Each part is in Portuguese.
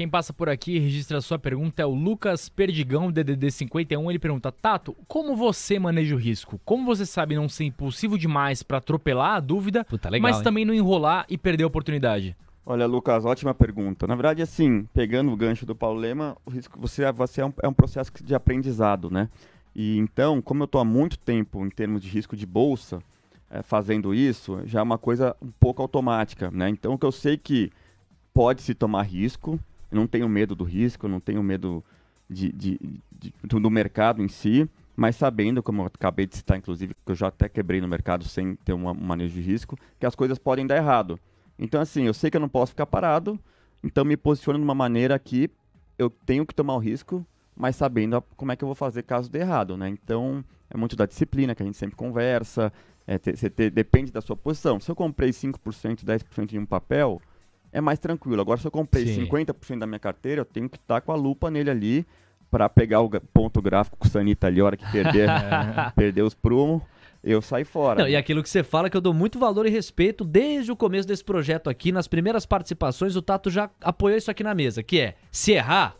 Quem passa por aqui e registra a sua pergunta é o Lucas Perdigão, DDD51. Ele pergunta: Tato, como você maneja o risco? Como você sabe não ser impulsivo demais para atropelar a dúvida, Puta, legal, mas hein? também não enrolar e perder a oportunidade? Olha, Lucas, ótima pergunta. Na verdade, assim, pegando o gancho do Paulo Lema, o risco você, você é, um, é um processo de aprendizado, né? E então, como eu estou há muito tempo em termos de risco de bolsa, é, fazendo isso, já é uma coisa um pouco automática, né? Então, o que eu sei que pode se tomar risco, eu não tenho medo do risco, eu não tenho medo de, de, de, do mercado em si, mas sabendo, como eu acabei de citar, inclusive, que eu já até quebrei no mercado sem ter um manejo de risco, que as coisas podem dar errado. Então, assim, eu sei que eu não posso ficar parado, então me posiciono de uma maneira que eu tenho que tomar o risco, mas sabendo como é que eu vou fazer caso de errado, né? Então, é muito da disciplina que a gente sempre conversa, é, ter, ter, depende da sua posição. Se eu comprei 5%, 10% em um papel, é mais tranquilo. Agora, se eu comprei Sim. 50% da minha carteira, eu tenho que estar tá com a lupa nele ali para pegar o ponto gráfico com o Sanita ali, a hora que perder, perder os prumos eu saí fora. Não, e né? aquilo que você fala que eu dou muito valor e respeito desde o começo desse projeto aqui, nas primeiras participações, o Tato já apoiou isso aqui na mesa, que é se errar,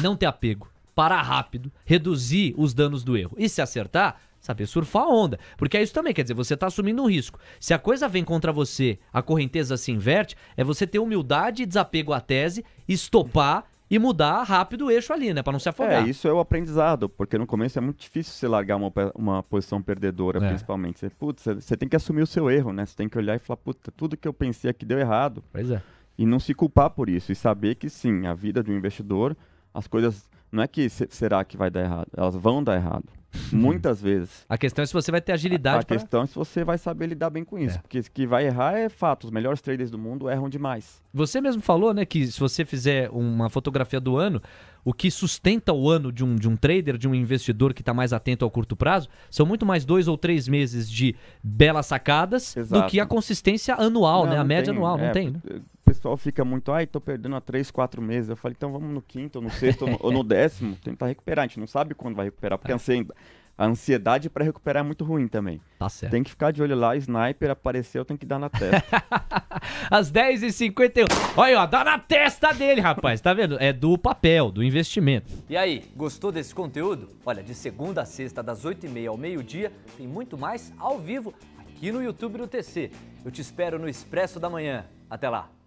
não ter apego, parar rápido, reduzir os danos do erro. E se acertar, Saber surfar a onda. Porque é isso também, quer dizer, você está assumindo um risco. Se a coisa vem contra você, a correnteza se inverte, é você ter humildade e desapego à tese, estopar e mudar rápido o eixo ali, né? Para não se afogar. É, isso é o aprendizado, porque no começo é muito difícil você largar uma, uma posição perdedora, é. principalmente. Você, putz, você tem que assumir o seu erro, né? Você tem que olhar e falar, puta, tudo que eu pensei aqui deu errado. Pois é. E não se culpar por isso. E saber que sim, a vida de um investidor, as coisas. Não é que será que vai dar errado, elas vão dar errado. Muitas vezes. A questão é se você vai ter agilidade. A, pra... questão é se você vai saber lidar bem com isso. É. Porque que vai errar é fato. Os melhores traders do mundo erram demais. Você mesmo falou, né, que se você fizer uma fotografia do ano, o que sustenta o ano de um, de um trader, de um investidor que está mais atento ao curto prazo, são muito mais dois ou três meses de belas sacadas Exato. do que a consistência anual, não, né? A média tem, anual, é, não tem, né? É, pessoal fica muito, ai, tô perdendo há três, quatro meses. Eu falei, então vamos no quinto, ou no sexto, ou, no, décimo, tentar recuperar. A gente não sabe quando vai recuperar, porque a é. ansiedade para recuperar é muito ruim também. Tá certo. Tem que ficar de olho lá, sniper apareceu, tem que dar na testa. Às 10h51. Olha, ó, dá na testa dele, rapaz, tá vendo? É do papel, do investimento. E aí, gostou desse conteúdo? Olha, de segunda a sexta, das 8h30 ao meio-dia, tem muito mais ao vivo aqui no YouTube do TC. Eu te espero no Expresso da Manhã. Até lá!